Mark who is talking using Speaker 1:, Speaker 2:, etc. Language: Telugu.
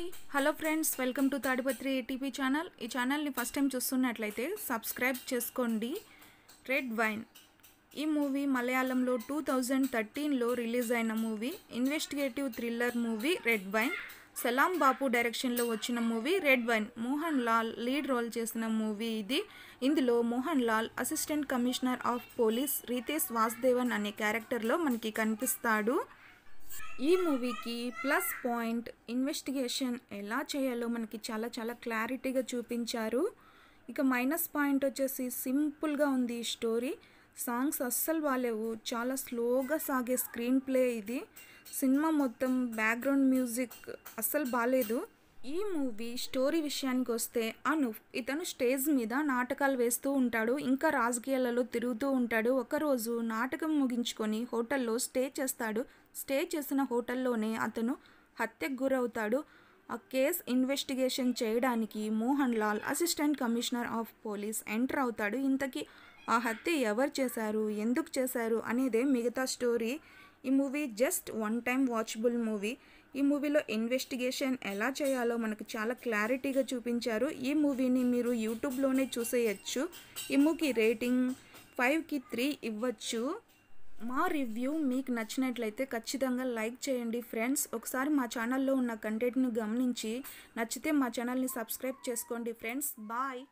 Speaker 1: hi hello friends welcome to Tadipatri ATP channel ఈ ఛానల్ని ఫస్ట్ టైం చూస్తున్నట్లయితే సబ్స్క్రైబ్ చేసుకోండి రెడ్ వైన్ ఈ మూవీ మలయాళంలో టూ థౌజండ్ థర్టీన్లో రిలీజ్ అయిన movie investigative thriller movie red wine Salam Bappu డైరెక్షన్లో వచ్చిన movie red wine Mohan Lal lead role చేసిన మూవీ ఇది ఇందులో Mohan Lal assistant commissioner of police Ritesh Vasudevan అనే క్యారెక్టర్లో మనకి కనిపిస్తాడు ఈ మూవీకి ప్లస్ పాయింట్ ఇన్వెస్టిగేషన్ ఎలా చేయాలో మనకి చాలా చాలా క్లారిటీగా చూపించారు ఇక మైనస్ పాయింట్ వచ్చేసి సింపుల్గా ఉంది ఈ స్టోరీ సాంగ్స్ అస్సలు బాగాలేవు చాలా స్లోగా సాగే స్క్రీన్ ప్లే ఇది సినిమా మొత్తం బ్యాక్గ్రౌండ్ మ్యూజిక్ అస్సలు బాగాలేదు ఈ మూవీ స్టోరీ విషయానికి వస్తే అను ఇతను స్టేజ్ మీద నాటకాలు వేస్తూ ఉంటాడు ఇంకా రాజకీయాలలో తిరుగుతూ ఉంటాడు ఒకరోజు నాటకం ముగించుకొని హోటల్లో స్టే చేస్తాడు స్టే చేసిన హోటల్లోనే అతను హత్యకు గురవుతాడు ఆ కేస్ ఇన్వెస్టిగేషన్ చేయడానికి Mohan Lal assistant commissioner of police enter అవుతాడు ఇంతకీ ఆ హత్య ఎవరు చేశారు ఎందుకు చేశారు అనేదే మిగతా స్టోరీ ఈ movie just one time watchable movie ఈ మూవీలో ఇన్వెస్టిగేషన్ ఎలా చేయాలో మనకు చాలా క్లారిటీగా చూపించారు ఈ మూవీని మీరు యూట్యూబ్లోనే చూసేయచ్చు ఈ మూవీకి రేటింగ్ ఫైవ్కి త్రీ ఇవ్వచ్చు మా రివ్యూ మీకు నచ్చినట్లయితే ఖచ్చితంగా లైక్ చేయండి ఫ్రెండ్స్ ఒకసారి మా ఛానల్లో ఉన్న కంటెంట్ను గమనించి నచ్చితే మా ఛానల్ని సబ్స్క్రైబ్ చేసుకోండి ఫ్రెండ్స్ బాయ్